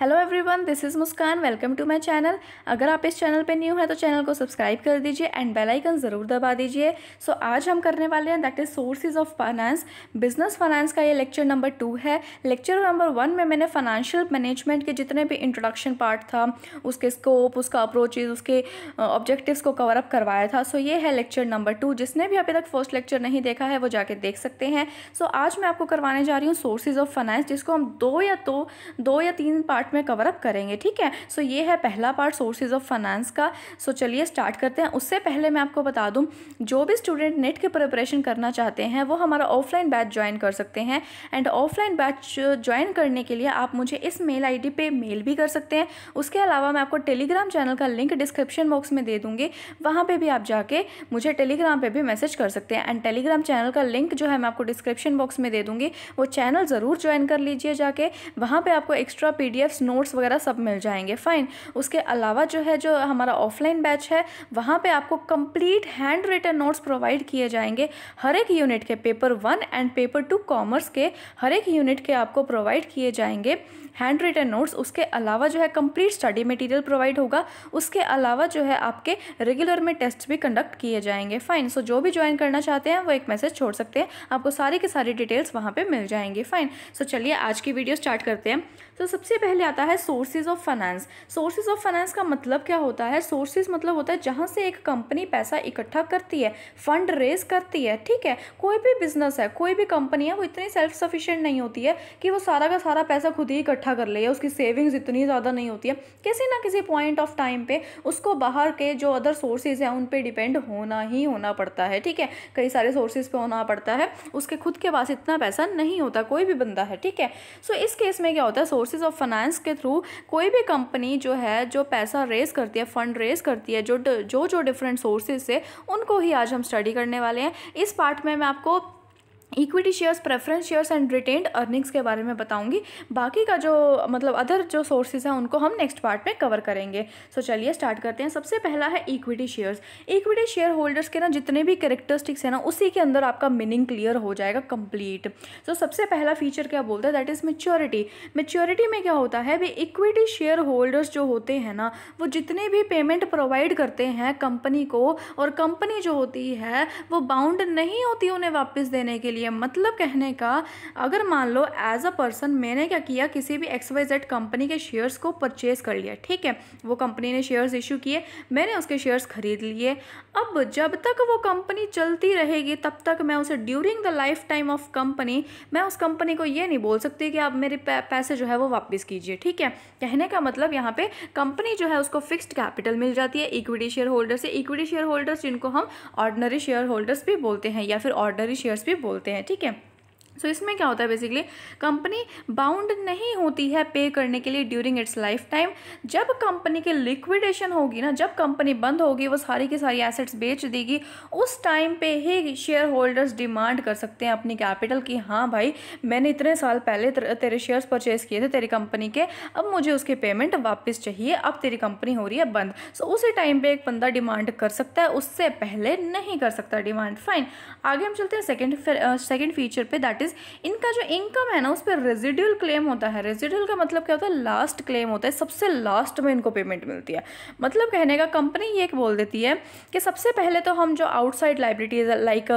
hello everyone this is Muskaan welcome to my channel अगर आप इस चैनल पे न्यू हैं तो चैनल को सब्सक्राइब कर दीजिए एंड बेल आइकन ज़रूर दबा दीजिए सो so, आज हम करने वाले हैं that is sources of finance business finance का ये लेक्चर नंबर टू है लेक्चर नंबर वन में मैंने फाइनेंशियल मैनेजमेंट के जितने भी इंट्रोडक्शन पार्ट था उसके स्कोप उसका अप्रोचेज उसके ऑब्जेक्टिव्स को कवर अप करवाया था सो so, ये है लेक्चर नंबर टू जिसने भी अभी तक फर्स्ट लेक्चर नहीं देखा है वो जाके देख सकते हैं सो so, आज मैं आपको करवाने जा रही हूँ सोर्सेज ऑफ फाइनेंस जिसको हम दो या तो दो या तीन पार्ट पार्ट में कवर अप करेंगे ठीक है सो ये है पहला पार्ट सोर्सेज ऑफ फाइनेंस का सो चलिए स्टार्ट करते हैं उससे पहले मैं आपको बता दूं जो भी स्टूडेंट नेट के प्रिपरेशन करना चाहते हैं वो हमारा ऑफलाइन बैच ज्वाइन कर सकते हैं एंड ऑफलाइन बैच ज्वाइन करने के लिए आप मुझे इस मेल आई पे मेल भी कर सकते हैं उसके अलावा मैं आपको टेलीग्राम चैनल का लिंक डिस्क्रिप्शन बॉक्स में दे दूँगी वहाँ पर भी आप जाके मुझे टेलीग्राम पर भी मैसेज कर सकते हैं एंड टेलीग्राम चैनल का लिंक जो है मैं आपको डिस्क्रिप्शन बॉक्स में दे दूँगी वो चैनल ज़रूर ज्वाइन कर लीजिए जाके वहाँ पर आपको एक्स्ट्रा पी टेस्ट नोट्स वगैरह सब मिल जाएंगे फ़ाइन उसके अलावा जो है जो हमारा ऑफलाइन बैच है वहाँ पर आपको complete hand written notes provide किए जाएंगे हर एक यूनिट के paper one and paper two commerce के हर एक यूनिट के आपको प्रोवाइड किए जाएंगे हैंड रिटन नोट्स उसके अलावा जो है कंप्लीट स्टडी मटेरियल प्रोवाइड होगा उसके अलावा जो है आपके रेगुलर में टेस्ट भी कंडक्ट किए जाएंगे फाइन सो so, जो भी ज्वाइन करना चाहते हैं वो एक मैसेज छोड़ सकते हैं आपको सारी के सारी डिटेल्स वहाँ पर मिल जाएंगे फाइन सो so, चलिए आज की वीडियो स्टार्ट करते हैं तो सबसे पहले आता है sources of finance sources of finance का मतलब क्या होता है सोर्सेज मतलब होता है जहाँ से एक कंपनी पैसा इकट्ठा करती है फंड रेज करती है ठीक है कोई भी बिजनेस है कोई भी कंपनी है वो इतनी सेल्फ सफिशियंट नहीं होती है कि वो सारा का सारा पैसा खुद ही इकट्ठा कर ले या उसकी सेविंग्स इतनी ज़्यादा नहीं होती है किसी ना किसी पॉइंट ऑफ टाइम पे उसको बाहर के जो अदर सोर्सेज हैं उन पर डिपेंड होना ही होना पड़ता है ठीक है कई सारे सोर्सेज पे होना पड़ता है उसके खुद के पास इतना पैसा नहीं होता कोई भी बंदा है ठीक है सो so, इस केस में क्या होता है सोर्स सोर्सेज ऑफ फाइनेंस के थ्रू कोई भी कंपनी जो है जो पैसा रेज करती है फंड रेज करती है जो जो जो डिफरेंट सोर्सेज से उनको ही आज हम स्टडी करने वाले हैं इस पार्ट में मैं आपको equity shares preference shares and retained earnings के बारे में बताऊंगी बाकी का जो मतलब अदर जो सोर्सेज हैं उनको हम नेक्स्ट पार्ट में कवर करेंगे सो so, चलिए स्टार्ट करते हैं सबसे पहला है equity shares equity share holders के ना जितने भी करेक्टरिस्टिक्स हैं ना उसी के अंदर आपका मीनिंग क्लियर हो जाएगा कंप्लीट सो so, सबसे पहला फीचर क्या बोलता है दैट इज़ मेच्योरिटी मेच्योरिटी में क्या होता है भी इक्विटी शेयर होल्डर्स जो होते हैं ना वो जितने भी पेमेंट प्रोवाइड करते हैं कंपनी को और कंपनी जो होती है वो बाउंड नहीं होती उन्हें वापस देने के लिए लिए मतलब कहने का अगर मान लो एज अ पर्सन मैंने क्या किया किसी भी एक्स वाई जेड कंपनी के शेयर्स को परचेज़ कर लिया ठीक है वो कंपनी ने शेयर्स इशू किए मैंने उसके शेयर्स खरीद लिए अब जब तक वो कंपनी चलती रहेगी तब तक मैं उसे during the life time of company मैं उस कंपनी को ये नहीं बोल सकती कि आप मेरे पैसे जो है वो वापस कीजिए ठीक है कहने का मतलब यहाँ पे कंपनी जो है उसको फिक्स्ड कैपिटल मिल जाती है इक्विटी शेयर होल्डर से इक्विटी शेयर होल्डर्स जिनको हम ऑर्डनरी शेयर होल्डर्स भी बोलते हैं या फिर ऑर्डनरी शेयर्स भी बोलते हैं होते हैं ठीक है सो so, इसमें क्या होता है बेसिकली कंपनी बाउंड नहीं होती है पे करने के लिए ड्यूरिंग इट्स लाइफ टाइम जब कंपनी की लिक्विडेशन होगी ना जब कंपनी बंद होगी वो सारी की सारी एसेट्स बेच देगी उस टाइम पे ही शेयर होल्डर्स डिमांड कर सकते हैं अपनी कैपिटल की हाँ भाई मैंने इतने साल पहले तेरे शेयर्स परचेज किए थे तेरी कंपनी के अब मुझे उसके पेमेंट वापस चाहिए अब तेरी कंपनी हो रही है बंद सो so, उसी टाइम पर एक बंदा डिमांड कर सकता है उससे पहले नहीं कर सकता डिमांड फाइन आगे हम चलते हैं सेकेंड सेकेंड फीचर पर दैट इज़ केसेस इनका जो इनकम है ना उस पर रेजिड्यूल क्लेम होता है रेजिड्यूल का मतलब क्या होता है लास्ट क्लेम होता है सबसे लास्ट में इनको पेमेंट मिलती है मतलब कहने का कंपनी ये बोल देती है कि सबसे पहले तो हम जो आउटसाइड लाइब्रिटीज लाइक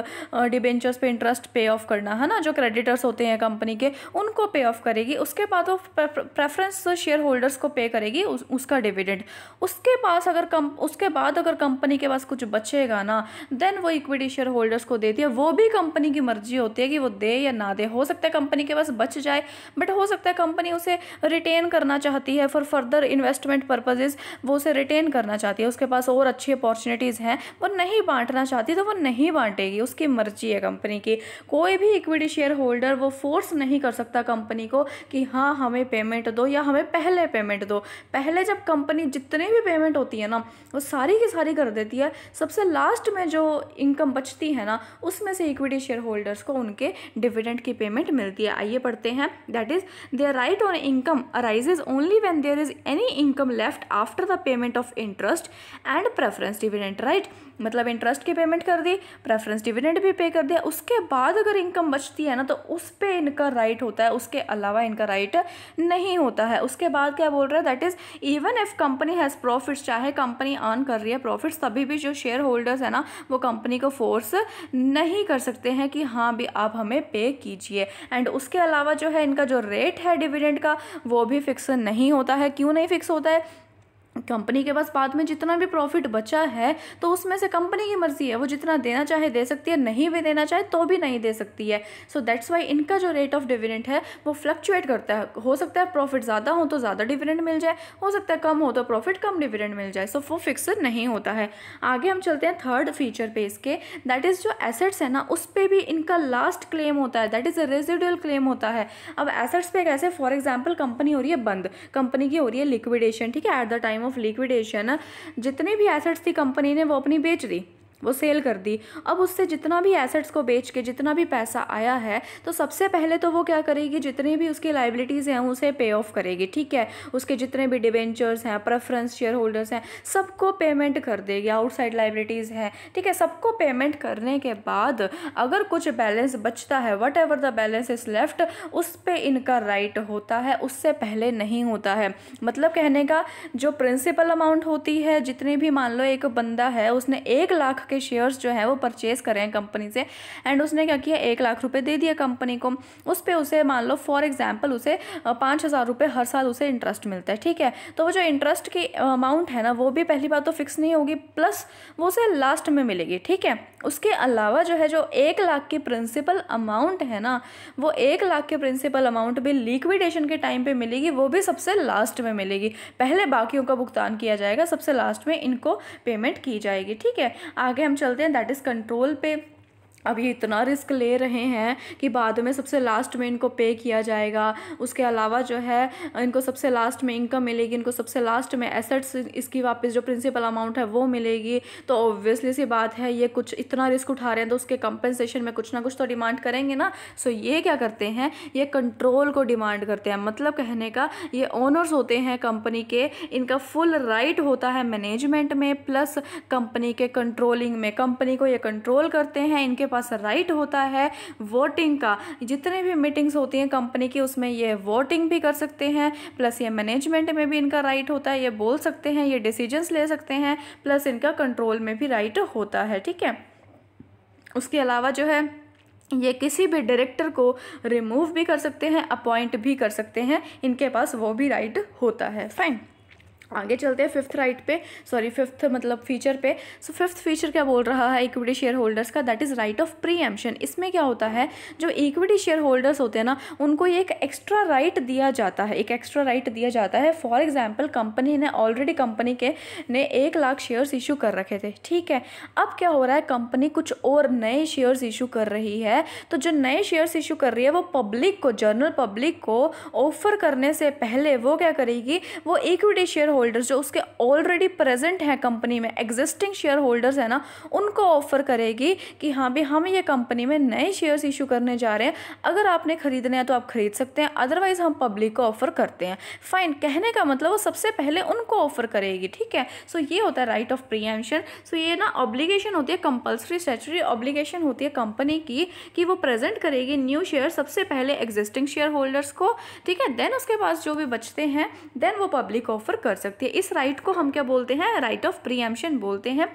डिबेंचर्स पे इंटरेस्ट पे ऑफ करना है ना जो क्रेडिटर्स होते हैं कंपनी के उनको पे ऑफ करेगी उसके बाद वो प्रेफरेंस शेयर होल्डर्स को पे करेगी उस, उसका डिविडेंड उसके पास अगर कम उसके बाद अगर कंपनी के पास कुछ बचेगा ना देन वो इक्विटी शेयर होल्डर्स को देती है वो भी कंपनी की मर्जी होती है कि वो दे या ना दे हो सकता है कंपनी के पास बच जाए बट हो सकता है कंपनी उसे रिटेन करना चाहती है फॉर फर्दर इन्वेस्टमेंट पर्पजेज़ वो उसे रिटेन करना चाहती है उसके पास और अच्छी अपॉर्चुनिटीज़ हैं वो नहीं बांटना चाहती तो वो नहीं बांटेगी उसकी मर्जी है कंपनी की कोई भी इक्विटी शेयर होल्डर वो फोर्स नहीं कर सकता कंपनी को कि हाँ हमें पेमेंट दो या हमें पहले पेमेंट दो पहले जब कंपनी जितने भी पेमेंट होती है ना वो सारी की सारी कर देती है सबसे लास्ट में जो इनकम बचती है ना उसमें से इक्विटी शेयर होल्डर्स को उनके डिविडेंड डिविडेंट की पेमेंट मिलती है आइए पढ़ते हैं that is their right on income arises only when there is any income left after the payment of interest and preference dividend right मतलब इंटरेस्ट की पेमेंट कर दी प्रेफरेंस डिविडेंड भी पे कर दिया उसके बाद अगर इनकम बचती है ना तो उस पर इनका राइट होता है उसके अलावा इनका राइट नहीं होता है उसके बाद क्या बोल रहा है that is even if company has profits चाहे कंपनी अर्न कर रही है प्रॉफिट्स तभी भी जो शेयर होल्डर्स है ना वो कंपनी को फोर्स नहीं कर सकते हैं कि हाँ भी आप हमें पे कीजिए एंड उसके अलावा जो है इनका जो रेट है डिविडेंड का वो भी फिक्स नहीं होता है क्यों नहीं फिक्स होता है कंपनी के पास बाद में जितना भी प्रॉफिट बचा है तो उसमें से कंपनी की मर्ज़ी है वो जितना देना चाहे दे सकती है नहीं भी देना चाहे तो भी नहीं दे सकती है सो दैट्स वाई इनका जो रेट ऑफ डिविडेंट है वो फ्लक्चुएट करता है हो सकता है प्रॉफिट ज़्यादा हो तो ज़्यादा डिविडेंट मिल जाए हो सकता है कम हो तो प्रॉफिट कम डिविडेंट मिल जाए सो so, वो फिक्स नहीं होता है आगे हम चलते हैं थर्ड फीचर पे इसके दैट इज़ जो एसेट्स है ना उस पर भी इनका लास्ट क्लेम होता है that is a residual claim होता है अब एसेट्स पे कैसे फॉर एग्जाम्पल कंपनी हो रही है बंद कंपनी की हो रही है लिक्विडेशन ठीक है at the time time of liquidation जितनी भी एसेट्स थी कंपनी ने वो अपनी बेच दी वो सेल कर दी अब उससे जितना भी एसेट्स को बेच के जितना भी पैसा आया है तो सबसे पहले तो वो क्या करेगी जितनी भी उसकी लाइबिलिटीज़ हैं उसे पे ऑफ करेगी ठीक है उसके जितने भी डिबेंचर्स हैं प्रेफरेंस शेयर होल्डर्स हैं सबको पेमेंट कर देगी आउटसाइड लाइबिलिटीज़ हैं ठीक है सबको पेमेंट करने के बाद अगर कुछ बैलेंस बचता है whatever the balance is left उस पर इनका राइट right होता है उससे पहले नहीं होता है मतलब कहने का जो प्रिंसिपल अमाउंट होती है जितने भी मान लो एक बंदा है उसने एक लाख के शेयर्स जो है वो परचेज़ करें कंपनी से एंड उसने क्या किया एक लाख रुपये दे दिया कंपनी को उस पर उसे मान लो फॉर एग्जाम्पल उसे पाँच हज़ार रुपये हर साल उसे इंटरेस्ट मिलता है ठीक है तो वो जो इंटरेस्ट की अमाउंट है ना वो भी पहली बात तो फिक्स नहीं होगी प्लस वो उसे लास्ट में मिलेगी ठीक है उसके अलावा जो है जो एक लाख की प्रिंसिपल अमाउंट है ना वो एक लाख के प्रिंसिपल अमाउंट भी लिक्विडेशन के टाइम पे मिलेगी वो भी सबसे लास्ट में मिलेगी पहले बाकियों का भुगतान किया जाएगा सबसे लास्ट में इनको पेमेंट की जाएगी ठीक है आगे आगे हम चलते हैं दैट इज़ कंट्रोल पे अब ये इतना रिस्क ले रहे हैं कि बाद में सबसे लास्ट में इनको पे किया जाएगा उसके अलावा जो है इनको सबसे लास्ट में इनकम मिलेगी इनको सबसे लास्ट में एसेट्स इसकी वापस जो प्रिंसिपल अमाउंट है वो मिलेगी तो ऑब्वियसली सी बात है ये कुछ इतना रिस्क उठा रहे हैं तो उसके कंपनसेशन में कुछ ना कुछ तो डिमांड करेंगे ना सो ये क्या करते हैं ये कंट्रोल को डिमांड करते हैं मतलब कहने का ये ओनर्स होते हैं कंपनी के इनका फुल राइट होता है मैनेजमेंट में प्लस कंपनी के कंट्रोलिंग में कंपनी को ये कंट्रोल करते हैं इनके पास राइट होता है वोटिंग का जितने भी मीटिंग्स होती हैं कंपनी की उसमें ये वोटिंग भी कर सकते हैं प्लस ये मैनेजमेंट में भी इनका राइट होता है ये बोल सकते हैं ये डिसीजंस ले सकते हैं प्लस इनका कंट्रोल में भी राइट होता है ठीक है उसके अलावा जो है ये किसी भी डायरेक्टर को रिमूव भी कर सकते हैं अपॉइंट भी कर सकते हैं इनके पास वो भी राइट होता है फाइन आगे चलते हैं फिफ्थ राइट पे सॉरी फिफ्थ मतलब फीचर पे सो फिफ्थ फीचर क्या बोल रहा है इक्विटी शेयर होल्डर्स का that is right of pre इसमें क्या होता है जो इक्विटी शेयर होल्डर्स होते हैं ना उनको एक एक्स्ट्रा राइट दिया जाता है एक एक्स्ट्रा राइट दिया जाता है फॉर एग्जाम्पल कंपनी ने ऑलरेडी कंपनी के ने एक लाख शेयर्स इशू कर रखे थे ठीक है अब क्या हो रहा है कंपनी कुछ और नए शेयर्स इशू कर रही है तो जो नए शेयर्स इशू कर रही है वो पब्लिक को जर्नल पब्लिक को ऑफर करने से पहले वो क्या करेगी वो इक्विटी शेयर होल्डर्स जो उसके ऑलरेडी प्रेजेंट हैं कंपनी में एग्जिस्टिंग शेयर होल्डर्स हैं ना उनको ऑफर करेगी कि हाँ भाई हम ये कंपनी में नए शेयर्स इशू करने जा रहे हैं अगर आपने खरीदने हैं तो आप खरीद सकते हैं अदरवाइज़ हम पब्लिक को ऑफर करते हैं फाइन कहने का मतलब वो सबसे पहले उनको ऑफर करेगी ठीक है सो so, ये होता है राइट ऑफ प्रियमशन सो ये ना ऑब्लीगेशन होती है कंपल्सरी स्टैचुरी ऑब्लीगेशन होती है कंपनी की कि वो प्रेजेंट करेगी न्यू शेयर सबसे पहले एग्जिस्टिंग शेयर होल्डर्स को ठीक है देन उसके पास जो भी बचते हैं देन वो पब्लिक ऑफर कर सकते सकती है इस राइट right को हम क्या बोलते हैं राइट ऑफ प्रीएम्पशन बोलते हैं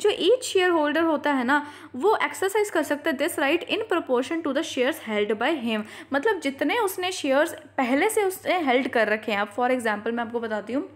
जो ईच शेयर होल्डर होता है ना वो एक्सरसाइज कर सकता है this right in proportion to the shares held by him मतलब जितने उसने शेयर्स पहले से उसने हेल्ड कर रखे हैं अब फॉर एग्जाम्पल मैं आपको बताती हूँ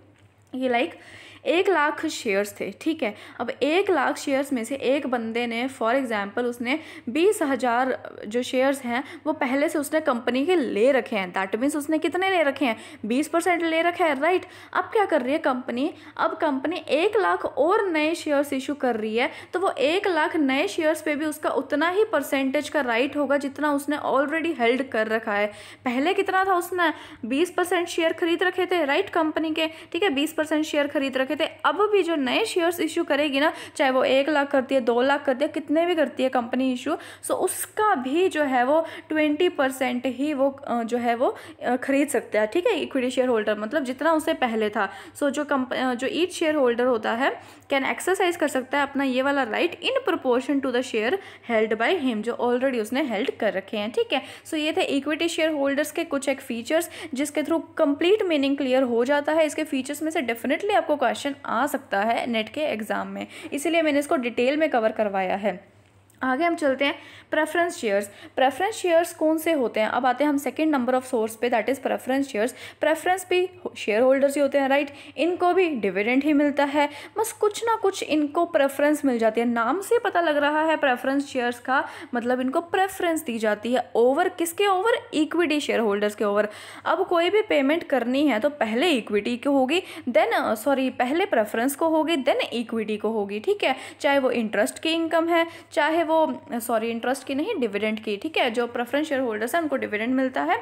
ये लाइक like, एक लाख शेयर्स थे ठीक है अब एक लाख शेयर्स में से एक बंदे ने फॉर एग्ज़ाम्पल उसने बीस हज़ार जो शेयर्स हैं वो पहले से उसने कंपनी के ले रखे हैं दैट मीन्स उसने कितने ले रखे हैं बीस परसेंट ले रखे है राइट अब क्या कर रही है कंपनी अब कंपनी एक लाख और नए शेयर्स इशू कर रही है तो वो एक लाख नए शेयर्स पर भी उसका उतना ही परसेंटेज का राइट होगा जितना उसने ऑलरेडी हेल्ड कर रखा है पहले कितना था उसने बीस परसेंट शेयर खरीद रखे थे राइट कंपनी के ठीक है बीस परसेंट शेयर खरीद रखे थे अब भी जो नए शेयर्स इशू करेगी ना चाहे वो एक लाख करती है दो लाख करती है कितने भी करती है कंपनी इशू सो उसका भी जो है वो ट्वेंटी परसेंट ही वो जो है वो खरीद सकते हैं ठीक है इक्विटी शेयर होल्डर मतलब जितना उसे पहले था सो so, जो कंप जो ईच शेयर होल्डर होता है कैन एक्सरसाइज कर सकता है अपना ये वाला right in proportion to the share held by him जो ऑलरेडी उसने हेल्ड कर रखे हैं ठीक है सो so, ये थे इक्विटी शेयर होल्डर्स के कुछ एक फीचर्स जिसके थ्रू कंप्लीट मीनिंग क्लियर हो जाता है इसके फीचर्स में से डेफिनेटली आपको क्वेश्चन क्वेश्चन आ सकता है नेट के एग्ज़ाम में इसीलिए मैंने इसको डिटेल में कवर करवाया है आगे हम चलते हैं प्रेफरेंस शेयर्स प्रेफरेंस शेयर्स कौन से होते हैं अब आते हैं हम सेकंड नंबर ऑफ सोर्स पे that is preference shares preference भी शेयर होल्डर्स ही होते हैं राइट इनको भी डिविडेंड ही मिलता है बस कुछ ना कुछ इनको प्रेफरेंस मिल जाती है नाम से पता लग रहा है प्रेफरेंस शेयर्स का मतलब इनको प्रेफरेंस दी जाती है ओवर किसके ओवर इक्विटी शेयर होल्डर्स के ओवर अब कोई भी पेमेंट करनी है तो पहले इक्विटी को होगी देन सॉरी पहले प्रेफरेंस को होगी देन इक्विटी को होगी ठीक है चाहे वो इंटरेस्ट की इनकम है चाहे वो सॉरी इंटरेस्ट की नहीं डिविडेंड की ठीक है जो प्रेफरेंस शेयर होल्डर्स हैं उनको डिविडेंड मिलता है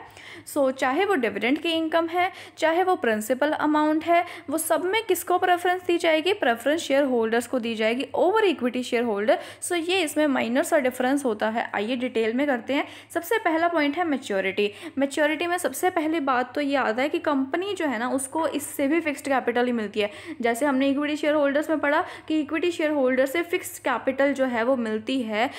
सो so, चाहे वो डिविडेंड की इनकम है चाहे वो प्रिंसिपल अमाउंट है वो सब में किसको प्रेफरेंस दी जाएगी प्रेफरेंस शेयर होल्डर्स को दी जाएगी over equity share holder so ये इसमें माइनर सा डिफरेंस होता है आइए डिटेल में करते हैं सबसे पहला पॉइंट है मेच्योरिटी मेच्योरिटी में सबसे पहली बात तो ये आता है कि कंपनी जो है ना उसको इससे भी फिक्स्ड कैपिटल ही मिलती है जैसे हमने इक्विटी शेयर होल्डर्स में पढ़ा कि इक्विटी शेयर होल्डर से फिक्स्ड कैपिटल जो है वो मिलती है है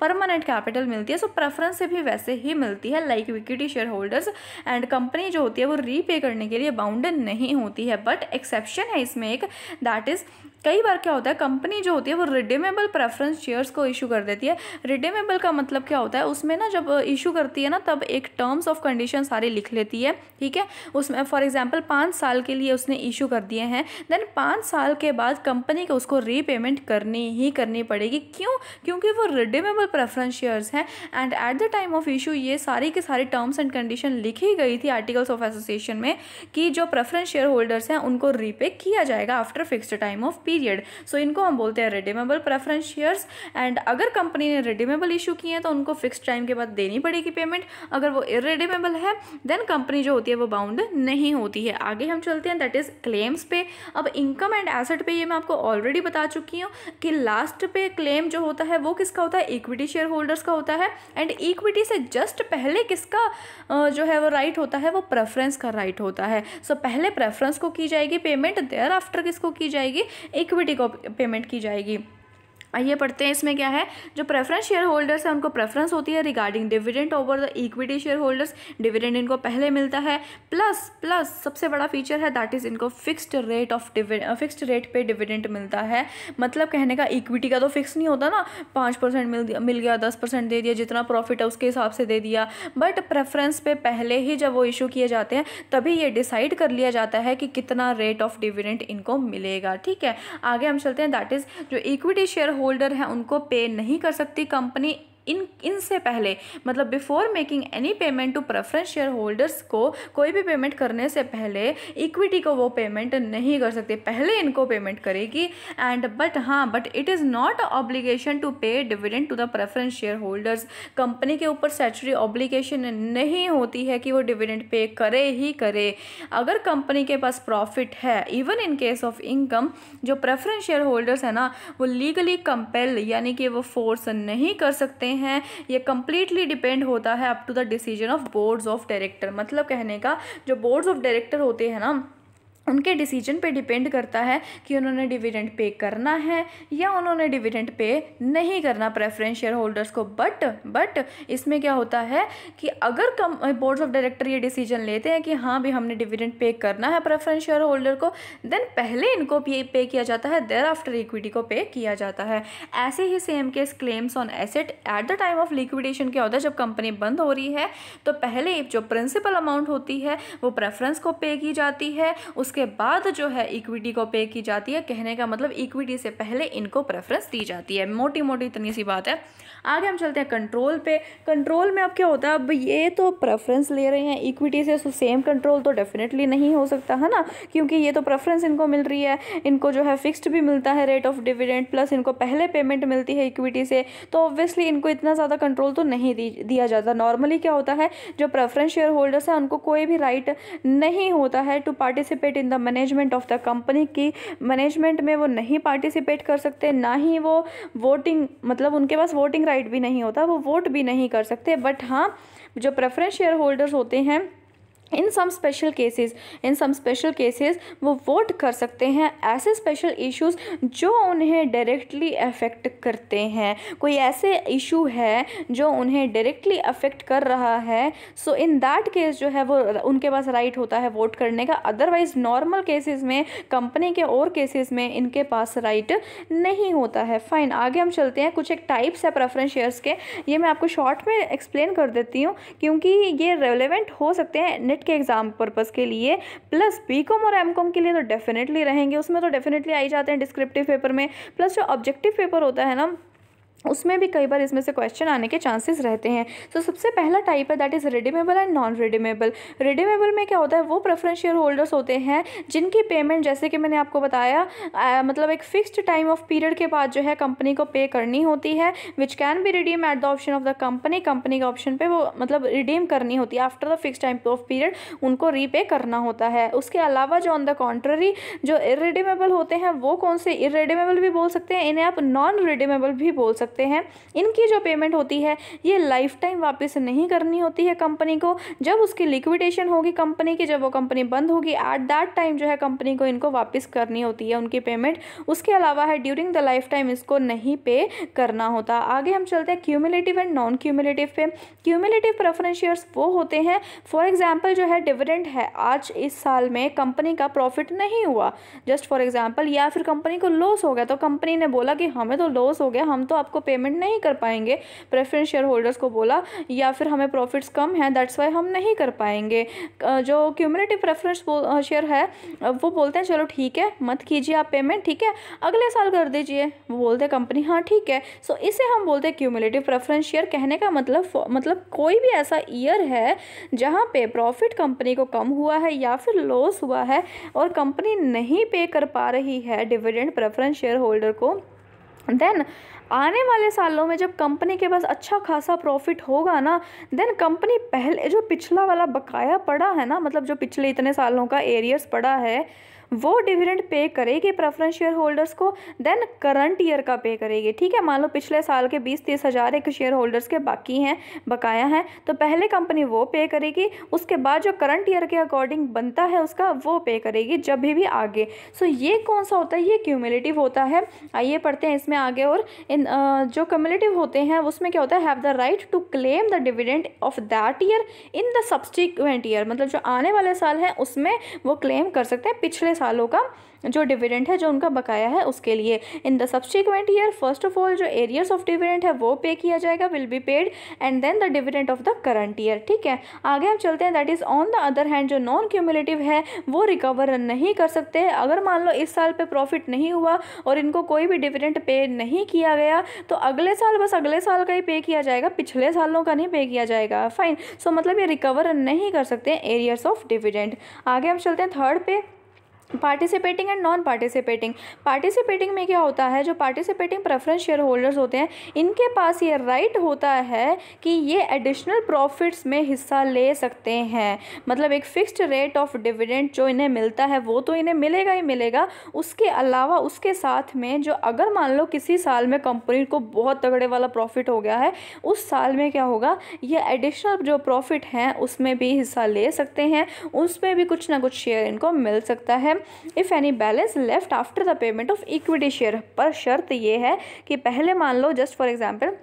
परमानेंट कैपिटल मिलती है सो प्रेफरेंस भी वैसे ही मिलती है like equity share holders and company जो होती है वो रीपे करने के लिए बाउंड नहीं होती है बट एक्सेप्शन है इसमें एक दैट इज़ कई बार क्या होता है कंपनी जो होती है वो रिडेमेबल प्रेफरेंस शेयर्स को इशू कर देती है रिडेमेबल का मतलब क्या होता है उसमें ना जब इशू करती है ना तब एक टर्म्स ऑफ कंडीशन सारे लिख लेती है ठीक है उसमें फॉर एग्जाम्पल पाँच साल के लिए उसने इशू कर दिए हैं देन पाँच साल के बाद कंपनी को उसको रीपेमेंट करनी ही करनी पड़ेगी क्यों क्योंकि वो रिडेमेबल प्रेफरेंस शेयर्स हैं and at the time of issue ये सारी के सारे टर्म्स एंड कंडीशन लिखी गई थी आर्टिकल्स ऑफ एसोसिएशन में कि जो प्रेफरेंस शेयर होल्डर्स हैं उनको रीपे किया जाएगा after fixed time of p period so इनको हम बोलते हैं रिडीमेबल प्रेफरेंस शेयर्स एंड अगर कंपनी ने रिडीमेबल इशू किए हैं तो उनको फिक्स टाइम के बाद देनी पड़ेगी पेमेंट अगर वो इरेडीमेबल है देन कंपनी जो होती है वो बाउंड नहीं होती है आगे हम चलते हैं दैट इज़ क्लेम्स पे अब इनकम एंड एसेट पे ये मैं आपको ऑलरेडी बता चुकी हूँ कि लास्ट पे क्लेम जो होता है वो किसका होता है इक्विटी शेयर होल्डर्स का होता है एंड इक्विटी से जस्ट पहले किसका जो है वो राइट होता है वो प्रेफरेंस का राइट होता है सो so, पहले प्रेफरेंस को की जाएगी पेमेंट देयर आफ्टर किसको की जाएगी इक्विटी को पेमेंट की जाएगी आइए पढ़ते हैं इसमें क्या है जो प्रेफरेंस शेयर होल्डर्स है उनको प्रेफरेंस होती है regarding dividend over the equity share holders dividend इनको पहले मिलता है प्लस प्लस सबसे बड़ा फीचर है दैट इज़ इनको fixed rate of dividend fixed rate पे डिविडेंड मिलता है मतलब कहने का इक्विटी का तो फिक्स नहीं होता ना पाँच परसेंट मिल मिल गया दस परसेंट दे दिया जितना प्रॉफिट है उसके हिसाब से दे दिया बट प्रेफरेंस पे पहले ही जब वो इशू किए जाते हैं तभी ये डिसाइड कर लिया जाता है कि कितना रेट ऑफ डिविडेंड इनको मिलेगा ठीक है आगे हम चलते हैं दैट इज़ जो इक्विटी शेयर होल्डर हैं उनको पे नहीं कर सकती कंपनी इन इनसे पहले मतलब before making any payment to preference share holders को कोई भी पेमेंट करने से पहले इक्विटी को वो पेमेंट नहीं कर सकते पहले इनको पेमेंट करेगी एंड बट हाँ but it is not obligation to pay dividend to the preference share holders company के ऊपर सेचुरी ऑब्लिगेशन नहीं होती है कि वो डिविडेंड पे करे ही करे अगर कंपनी के पास प्रॉफिट है even in case of income जो प्रेफरेंस शेयर होल्डर्स है ना वो लीगली कंपेल यानी कि वो फोर्स नहीं कर सकते हैं ये कम्प्लीटली डिपेंड होता है up to the decision of boards of director मतलब कहने का जो बोर्ड्स ऑफ डायरेक्टर होते हैं ना उनके डिसीजन पे डिपेंड करता है कि उन्होंने डिविडेंड पे करना है या उन्होंने डिविडेंड पे नहीं करना प्रेफरेंस शेयर होल्डर्स को बट बट इसमें क्या होता है कि अगर कम बोर्ड्स ऑफ डायरेक्टर ये डिसीजन लेते हैं कि हाँ भी हमने डिविडेंड पे करना है प्रेफरेंस शेयर होल्डर को देन पहले इनको पे पे किया जाता है देर आफ्टर इक्विटी को पे किया जाता है ऐसे ही same case claims on asset at the time of liquidation क्या होता है जब कंपनी बंद हो रही है तो पहले जो प्रिंसिपल अमाउंट होती है वो प्रेफरेंस को पे की जाती है उस इसके बाद जो है इक्विटी को पे की जाती है कहने का मतलब इक्विटी से पहले इनको प्रेफरेंस दी जाती है मोटी मोटी इतनी सी बात है आगे हम चलते हैं कंट्रोल पे कंट्रोल में अब क्या होता है अब ये तो प्रेफरेंस ले रहे हैं इक्विटी से सो सेम कंट्रोल तो डेफिनेटली नहीं हो सकता है ना क्योंकि ये तो प्रेफरेंस इनको मिल रही है इनको जो है फिक्स्ड भी मिलता है रेट ऑफ डिविडेंड प्लस इनको पहले पेमेंट मिलती है इक्विटी से तो ऑब्वियसली इनको इतना ज़्यादा कंट्रोल तो नहीं दिया जाता नॉर्मली क्या होता है जो प्रेफरेंस शेयर होल्डर्स हैं उनको कोई भी राइट नहीं होता है to participate in the management of the company की मैनेजमेंट में वो नहीं पार्टिसिपेट कर सकते ना ही वो वोटिंग मतलब उनके पास वोटिंग राइट भी नहीं होता वो वोट भी नहीं कर सकते बट हाँ जो प्रेफरेंस शेयर होल्डर्स होते हैं in some special cases in some special cases वो वोट कर सकते हैं ऐसे स्पेशल इश्यूज जो उन्हें डायरेक्टली अफेक्ट करते हैं कोई ऐसे इशू है जो उन्हें डायरेक्टली अफेक्ट कर रहा है सो इन दैट केस जो है वो उनके पास राइट right होता है वोट करने का अदरवाइज नॉर्मल केसेस में कंपनी के और केसेस में इनके पास राइट right नहीं होता है फाइन आगे हम चलते हैं कुछ एक टाइप्स है प्रेफरेंस शेयर्स के ये मैं आपको शॉर्ट में एक्सप्लेन कर देती हूँ क्योंकि ये रेलिवेंट हो सकते हैं नेट के एग्ज़ाम पर्पज़ के लिए प्लस बी कॉम और एम कॉम के लिए तो डेफिनेटली रहेंगे उसमें तो डेफिनेटली आई जाते हैं डिस्क्रिप्टिव पेपर में प्लस जो ऑब्जेक्टिव पेपर होता है ना उसमें भी कई बार इसमें से क्वेश्चन आने के चांसेस रहते हैं सो so, सबसे पहला टाइप है that is redeemable and non redeemable redeemable में क्या होता है वो प्रेफरेंस शेयर होल्डर्स होते हैं जिनकी पेमेंट जैसे कि मैंने आपको बताया आ, मतलब एक फिक्स्ड टाइम ऑफ पीरियड के बाद जो है कंपनी को पे करनी होती है which can be redeem at the option of the company company के ऑप्शन पर वो मतलब रिडीम करनी होती है after the fix time of period उनको रीपे करना होता है उसके अलावा जो ऑन द कॉन्ट्ररी जो इरिडीमेबल होते हैं वो कौन से इरिडीमेबल भी बोल सकते हैं इन्हें आप नॉन रिडीमेबल भी बोल सकते सकते हैं इनकी जो पेमेंट होती है ये लाइफ टाइम वापस नहीं करनी होती है कंपनी को जब उसकी लिक्विडेशन होगी कंपनी की जब वो कंपनी बंद होगी एट दैट टाइम जो है कंपनी को इनको वापस करनी होती है उनकी पेमेंट उसके अलावा है ड्यूरिंग द लाइफ टाइम इसको नहीं पे करना होता आगे हम चलते हैं क्यूमिलेटिव एंड नॉन क्यूमिलेटिव पे क्यूमिलेटिव प्रेफरेंस शेयर्स वो होते हैं फॉर एग्जाम्पल जो है डिविडेंट है आज इस साल में कंपनी का प्रॉफिट नहीं हुआ जस्ट फॉर एग्जाम्पल या फिर कंपनी को लॉस हो गया तो कंपनी ने बोला कि हमें तो लॉस हो गया हम तो आपको पेमेंट नहीं कर पाएंगे प्रेफरेंस शेयर होल्डर्स को बोला या फिर हमें प्रॉफिट्स कम हैं दैट्स वाई हम नहीं कर पाएंगे जो क्यूमरेटिव प्रेफरेंस शेयर है वो बोलते हैं चलो ठीक है मत कीजिए आप पेमेंट ठीक है अगले साल कर दीजिए वो बोलते हैं कंपनी हाँ ठीक है सो इसे हम बोलते हैं क्यूमुलेटिव प्रेफरेंस शेयर कहने का मतलब मतलब कोई भी ऐसा ईयर है जहाँ पे प्रॉफिट कंपनी को कम हुआ है या फिर लॉस हुआ है और कंपनी नहीं पे कर पा रही है डिविडेंड प्रेफरेंस शेयर होल्डर को देन आने वाले सालों में जब कंपनी के पास अच्छा खासा प्रॉफिट होगा ना देन कंपनी पहले जो पिछला वाला बकाया पड़ा है ना मतलब जो पिछले इतने सालों का एरियर्स पड़ा है वो डिविडेंड पे करेगी प्रेफरेंस शेयर होल्डर्स को देन करंट ईयर का पे करेगी ठीक है मान लो पिछले साल के बीस तीस हज़ार एक शेयर होल्डर्स के बाकी हैं बकाया हैं तो पहले कंपनी वो पे करेगी उसके बाद जो करंट ईयर के अकॉर्डिंग बनता है उसका वो पे करेगी जब भी, भी आगे सो ये कौन सा होता है ये क्यूमुलेटिव होता है आइए पढ़ते हैं इसमें आगे और इन जो क्यूमुलेटिव होते हैं उसमें क्या होता है have the right to claim the dividend of that year in the subsequent year मतलब जो आने वाले साल है उसमें वो क्लेम कर सकते हैं पिछले साल सालों का जो डिविडेंट है जो उनका बकाया है उसके लिए in the subsequent year first of all जो एरियर्स ऑफ डिविडेंट है वो पे किया जाएगा will be paid and then the dividend of the current year ठीक है आगे हम चलते हैं that is on the other hand जो नॉन क्यूमुलेटिव है वो रिकवर नहीं कर सकते अगर मान लो इस साल पे प्रॉफिट नहीं हुआ और इनको कोई भी डिविडेंट पे नहीं किया गया तो अगले साल बस अगले साल का ही पे किया जाएगा पिछले सालों का नहीं पे किया जाएगा फाइन सो so, मतलब ये रिकवर नहीं कर सकते एरियर्स ऑफ डिविडेंट आगे हम चलते हैं थर्ड पे participating and non participating participating में क्या होता है जो पार्टिसिपेटिंग प्रेफरेंस शेयर होल्डर्स होते हैं इनके पास ये राइट right होता है कि ये एडिशनल प्रॉफिट्स में हिस्सा ले सकते हैं मतलब एक फ़िक्स्ड रेट ऑफ डिविडेंड जो इन्हें मिलता है वो तो इन्हें मिलेगा ही मिलेगा उसके अलावा उसके साथ में जो अगर मान लो किसी साल में कंपनी को बहुत तगड़े वाला प्रॉफिट हो गया है उस साल में क्या होगा ये एडिशनल जो प्रॉफिट हैं उसमें भी हिस्सा ले सकते हैं उसमें भी कुछ ना कुछ शेयर इनको मिल सकता है है if any balance left after the payment of equity share पर शर्त यह है कि पहले मान लो जस्ट फॉर एग्जाम्पल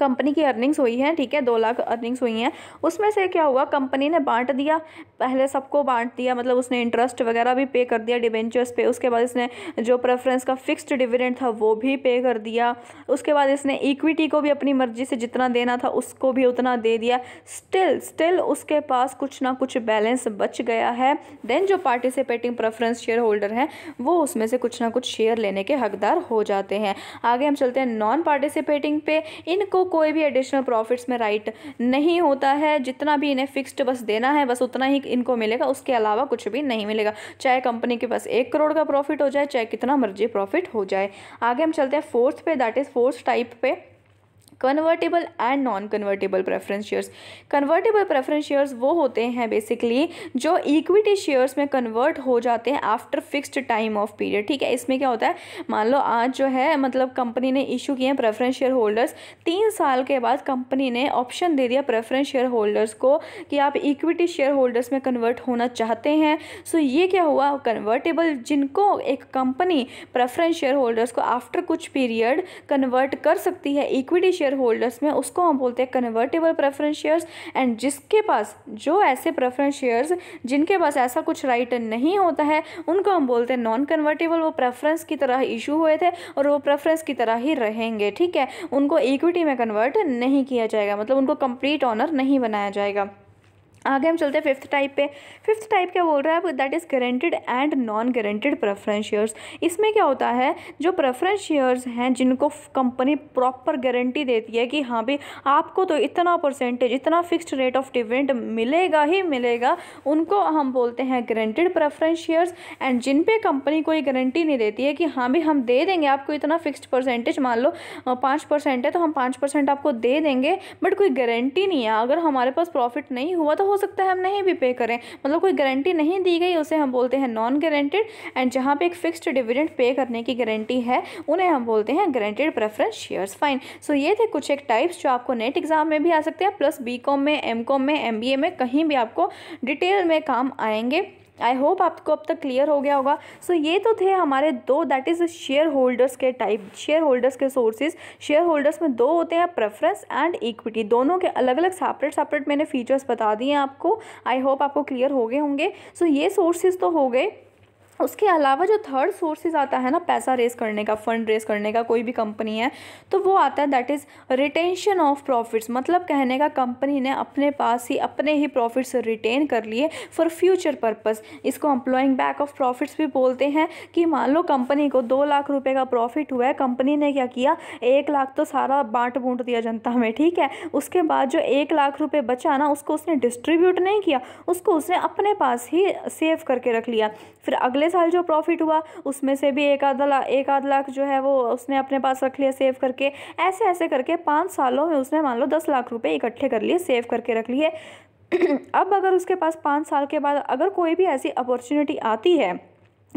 कंपनी की अर्निंग्स हुई है ठीक है दो लाख अर्निंग्स हुई हैं उसमें से क्या हुआ कंपनी ने बांट दिया पहले सबको बांट दिया मतलब उसने इंटरेस्ट वगैरह भी पे कर दिया डिवेंचर्स पे उसके बाद इसने जो प्रेफरेंस का फिक्स्ड डिविडेंड था वो भी पे कर दिया उसके बाद इसने इक्विटी को भी अपनी मर्जी से जितना देना था उसको भी उतना दे दिया स्टिल स्टिल उसके पास कुछ ना कुछ बैलेंस बच गया है देन जो पार्टिसिपेटिंग प्रेफरेंस शेयर होल्डर हैं वो उसमें से कुछ ना कुछ शेयर लेने के हकदार हो जाते हैं आगे हम चलते हैं नॉन पार्टिसिपेटिंग पे इन इनको कोई भी एडिशनल प्रॉफिट्स में राइट नहीं होता है जितना भी इन्हें फिक्स्ड बस देना है बस उतना ही इनको मिलेगा उसके अलावा कुछ भी नहीं मिलेगा चाहे कंपनी के पास एक करोड़ का प्रॉफिट हो जाए चाहे कितना मर्जी प्रॉफिट हो जाए आगे हम चलते हैं फोर्थ पे दैट इज़ फोर्थ टाइप पे convertible and non convertible preference shares convertible preference shares वो होते हैं बेसिकली जो इक्विटी शेयर्स में कन्वर्ट हो जाते हैं after fixed time of period ठीक है इसमें क्या होता है मान लो आज जो है मतलब कंपनी ने इशू किए हैं प्रेफरेंस शेयर होल्डर्स तीन साल के बाद कंपनी ने ऑप्शन दे दिया प्रेफरेंस शेयर होल्डर्स को कि आप इक्विटी शेयर होल्डर्स में कन्वर्ट होना चाहते हैं सो ये क्या हुआ कन्वर्टेबल जिनको एक कंपनी प्रेफरेंस शेयर होल्डर्स को आफ्टर कुछ पीरियड कन्वर्ट कर सकती है इक्विटी शेयर होल्डर्स में उसको हम बोलते हैं कन्वर्टेबल प्रेफरेंस शेयर्स एंड जिसके पास जो ऐसे प्रेफरेंस शेयर्स जिनके पास ऐसा कुछ राइट नहीं होता है उनको हम बोलते हैं नॉन कन्वर्टेबल वो प्रेफरेंस की तरह इशू हुए थे और वो प्रेफरेंस की तरह ही रहेंगे ठीक है उनको इक्विटी में कन्वर्ट नहीं किया जाएगा मतलब उनको कंप्लीट ऑनर नहीं बनाया जाएगा आगे हम चलते हैं फिफ्थ टाइप पे फिफ्थ टाइप क्या बोल रहा है that is guaranteed and non guaranteed preference shares इसमें क्या होता है जो प्रेफरेंस शेयर्स हैं जिनको कंपनी प्रॉपर गारंटी देती है कि हाँ भाई आपको तो इतना परसेंटेज इतना फिक्स्ड रेट ऑफ डिविडेंड मिलेगा ही मिलेगा उनको हम बोलते हैं गारंटेड प्रेफरेंस शेयर्स एंड जिन पे कंपनी कोई गारंटी नहीं देती है कि हाँ भाई हम दे देंगे आपको इतना फिक्स्ड परसेंटेज मान लो पाँच परसेंट है तो हम पाँच परसेंट आपको दे देंगे बट कोई गारंटी नहीं है अगर हमारे पास प्रॉफिट नहीं हुआ तो हो सकता है हम नहीं भी पे करें मतलब कोई गारंटी नहीं दी गई उसे हम बोलते हैं नॉन गारंटेड एंड जहाँ पे एक फिक्स्ड डिविडेंड पे करने की गारंटी है उन्हें हम बोलते हैं guaranteed preference shares fine so ये थे कुछ एक टाइप्स जो आपको नेट एग्जाम में भी आ सकते हैं प्लस बी में एम में एम में कहीं भी आपको डिटेल में काम आएंगे आई होप आपको अब तक क्लियर हो गया होगा सो so, ये तो थे हमारे दो दैट इज़ शेयर होल्डर्स के टाइप शेयर होल्डर्स के सोर्सेज शेयर होल्डर्स में दो होते हैं प्रेफरेंस एंड इक्विटी दोनों के अलग अलग सेपरेट सेपरेट मैंने फीचर्स बता दिए हैं आपको आई होप आपको क्लियर हो गए होंगे सो so, ये सोर्सेज तो हो गए उसके अलावा जो थर्ड सोर्सेज आता है ना पैसा रेस करने का फंड रेस करने का कोई भी कंपनी है तो वो आता है that is retention of profits मतलब कहने का कंपनी ने अपने पास ही अपने ही प्रॉफिट्स रिटेन कर लिए फॉर फ्यूचर पर्पस इसको एम्प्लॉइंग बैक ऑफ प्रॉफिट्स भी बोलते हैं कि मान लो कंपनी को दो लाख रुपये का प्रॉफिट हुआ है कंपनी ने क्या किया एक लाख तो सारा बांट बूंट दिया जनता में ठीक है उसके बाद जो एक लाख रुपये बचा ना उसको उसने डिस्ट्रीब्यूट नहीं किया उसको उसने अपने पास ही सेव करके रख लिया फिर अगले अगले साल जो प्रॉफिट हुआ उसमें से भी एक आधा लाख एक आध लाख जो है वो उसने अपने पास रख लिया सेव करके ऐसे ऐसे करके पाँच सालों में उसने मान लो दस लाख रुपये इकट्ठे कर लिए सेव करके रख लिए अब अगर उसके पास पाँच साल के बाद अगर कोई भी ऐसी अपॉर्चुनिटी आती है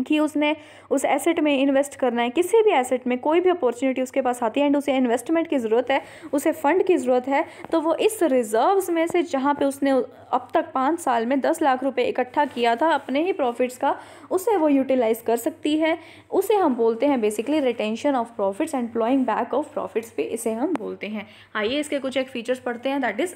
कि उसने उस एसेट में इन्वेस्ट करना है किसी भी एसेट में कोई भी अपॉर्चुनिटी उसके पास आती है एंड उसे इन्वेस्टमेंट की ज़रूरत है उसे फ़ंड की ज़रूरत है तो वो इस रिज़र्व्स में से जहाँ पे उसने अब तक पाँच साल में दस लाख रुपए इकट्ठा किया था अपने ही प्रॉफिट्स का उसे वो यूटिलाइज़ कर सकती है उसे हम बोलते हैं basically retention of profits and ploughing back of profits भी इसे हम बोलते हैं आइए इसके कुछ एक फ़ीचर्स पढ़ते हैं दैट इज़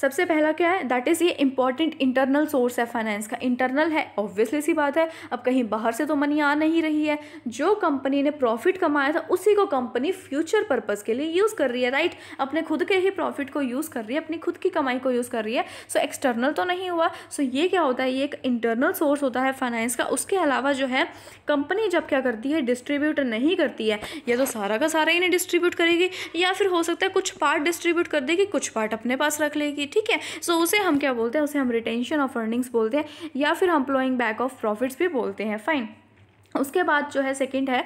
सबसे पहला क्या है दैट इज़ ये इंपॉर्टेंट इंटरनल सोर्स है फाइनेंस का इंटरनल है ऑब्वियसली सी बात है अब कहीं बाहर से तो मनी आ नहीं रही है जो कंपनी ने प्रॉफिट कमाया था उसी को कंपनी फ्यूचर पर्पज़ के लिए यूज़ कर रही है राइट अपने खुद के ही प्रॉफिट को यूज़ कर रही है अपनी खुद की कमाई को यूज़ कर रही है सो so, एक्सटर्नल तो नहीं हुआ सो so, ये क्या होता है ये एक इंटरनल सोर्स होता है फाइनेंस का उसके अलावा जो है कंपनी जब क्या करती है डिस्ट्रीब्यूट नहीं करती है या तो सारा का सारा इन्हें डिस्ट्रीब्यूट करेगी या फिर हो सकता है कुछ पार्ट डिस्ट्रीब्यूट कर देगी कुछ पार्ट अपने पास रख लेगी ठीक है सो उसे हम क्या बोलते हैं उसे हम रिटेंशन ऑफ अर्निंग्स बोलते हैं या फिर हम प्लोइंग बैक ऑफ प्रॉफिट्स भी बोलते हैं फाइन उसके बाद जो है सेकेंड है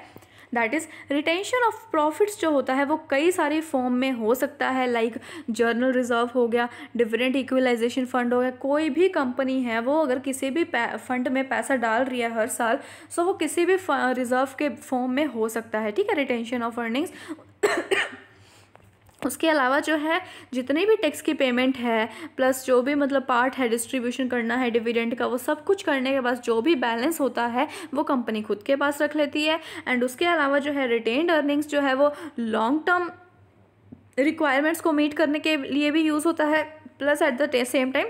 that is retention of profits जो होता है वो कई सारे फॉर्म में हो सकता है लाइक जर्नल रिजर्व हो गया डिफरेंट इक्वलाइजेशन फंड हो गया कोई भी कंपनी है वो अगर किसी भी फंड में पैसा डाल रही है हर साल सो वो किसी भी रिजर्व के फॉर्म में हो सकता है ठीक है रिटेंशन ऑफ अर्निंग्स उसके अलावा जो है जितने भी टैक्स की पेमेंट है प्लस जो भी मतलब पार्ट है डिस्ट्रीब्यूशन करना है डिविडेंड का वो सब कुछ करने के बाद जो भी बैलेंस होता है वो कंपनी खुद के पास रख लेती है एंड उसके अलावा जो है रिटेन्ड अर्निंग्स जो है वो लॉन्ग टर्म रिक्वायरमेंट्स को मीट करने के लिए भी यूज़ होता है plus at the same time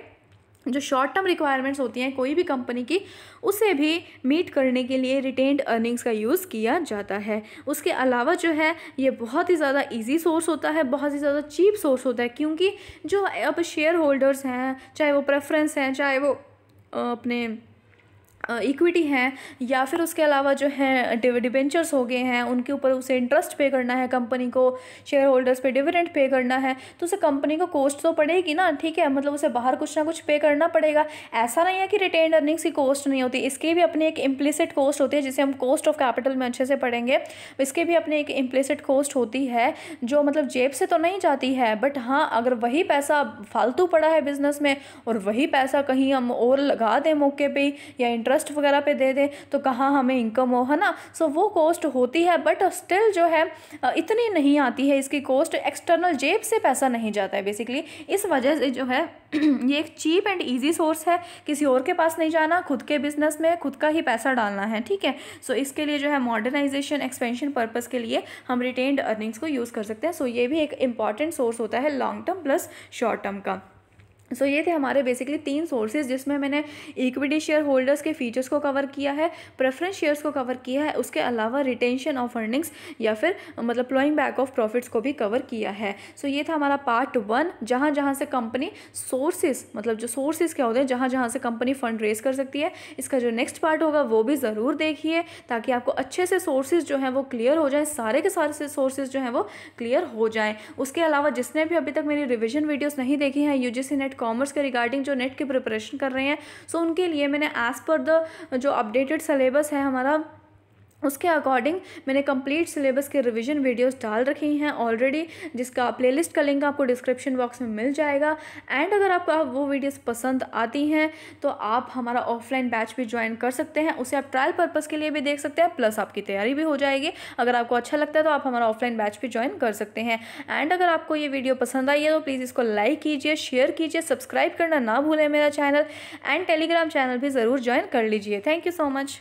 जो शॉर्ट टर्म रिक्वायरमेंट्स होती हैं कोई भी कंपनी की उसे भी मीट करने के लिए रिटेन्ड अर्निंग्स का यूज़ किया जाता है उसके अलावा जो है ये बहुत ही ज़्यादा इजी सोर्स होता है बहुत ही ज़्यादा चीप सोर्स होता है क्योंकि जो अब शेयर होल्डर्स हैं चाहे वो प्रेफरेंस हैं चाहे वो अपने इक्विटी हैं या फिर उसके अलावा जो है डिवेंचर्स हो गए हैं उनके ऊपर उसे इंटरेस्ट पे करना है कंपनी को शेयर होल्डर्स पे डिविडेंड पे करना है तो उसे कंपनी को कॉस्ट तो पड़ेगी ना ठीक है मतलब उसे बाहर कुछ ना कुछ पे करना पड़ेगा ऐसा नहीं है कि रिटेन अर्निंग्स की कॉस्ट नहीं होती इसके भी अपनी एक इम्प्लिसिट कॉस्ट होती है जिसे हम कॉस्ट ऑफ कैपिटल में अच्छे से पढ़ेंगे इसके भी अपनी एक इम्प्लिसिट कॉस्ट होती है जो मतलब जेब से तो नहीं जाती है बट हाँ अगर वही पैसा फालतू पड़ा है बिज़नेस में और वही पैसा कहीं हम और लगा दें मौके पर या इंटरेस्ट ट्रस्ट वगैरह पे दे दें तो कहाँ हमें इनकम हो है ना सो वो कॉस्ट होती है बट स्टिल जो है इतनी नहीं आती है इसकी कॉस्ट एक्सटर्नल जेब से पैसा नहीं जाता है बेसिकली इस वजह से जो है ये एक चीप एंड ईजी सोर्स है किसी और के पास नहीं जाना खुद के बिजनेस में खुद का ही पैसा डालना है ठीक है सो so, इसके लिए जो है मॉडर्नाइजेशन एक्सपेंशन पर्पज़ के लिए हम रिटेन्ड अर्निंग्स को यूज़ कर सकते हैं सो so, ये भी एक इंपॉर्टेंट सोर्स होता है long term plus short term का सो so, ये थे हमारे बेसिकली तीन सोर्सेज जिसमें मैंने इक्विटी शेयर होल्डर्स के फीचर्स को कवर किया है प्रेफरेंस शेयर्स को कवर किया है उसके अलावा रिटेंशन ऑफ अर्निंग्स या फिर मतलब प्लोइंग बैक ऑफ प्रॉफिट्स को भी कवर किया है सो so, ये था हमारा पार्ट वन जहाँ जहाँ से कंपनी सोर्सेज मतलब जो सोर्सेज क्या होते हैं जहाँ जहाँ से कंपनी फंड रेज कर सकती है इसका जो नेक्स्ट पार्ट होगा वो भी ज़रूर देखिए ताकि आपको अच्छे से सोर्सेज जो हैं वो क्लियर हो जाएँ सारे के सारे सोर्सेज जो हैं वो क्लियर हो जाएँ उसके अलावा जिसने भी अभी तक मेरी रिविजन वीडियोज़ नहीं देखी हैं यू नेट नेट कॉमर्स के रिगार्डिंग जो नेट की प्रिपरेशन कर रहे हैं सो उनके लिए मैंने एज़ पर द जो अपडेटेड सलेबस है हमारा उसके अकॉर्डिंग मैंने कंप्लीट सिलेबस के रिवीजन वीडियोस डाल रखी हैं ऑलरेडी जिसका प्लेलिस्ट का लिंक आपको डिस्क्रिप्शन बॉक्स में मिल जाएगा एंड अगर आपको आप वो वीडियोस पसंद आती हैं तो आप हमारा ऑफलाइन बैच भी ज्वाइन कर सकते हैं उसे आप ट्रायल पर्पज़ के लिए भी देख सकते हैं प्लस आपकी तैयारी भी हो जाएगी अगर आपको अच्छा लगता है तो आप हमारा ऑफलाइन बैच भी ज्वाइन कर सकते हैं एंड अगर आपको ये वीडियो पसंद आई है तो प्लीज़ इसको लाइक कीजिए शेयर कीजिए सब्सक्राइब करना ना भूलें मेरा चैनल एंड टेलीग्राम चैनल भी ज़रूर ज्वाइन कर लीजिए थैंक यू सो मच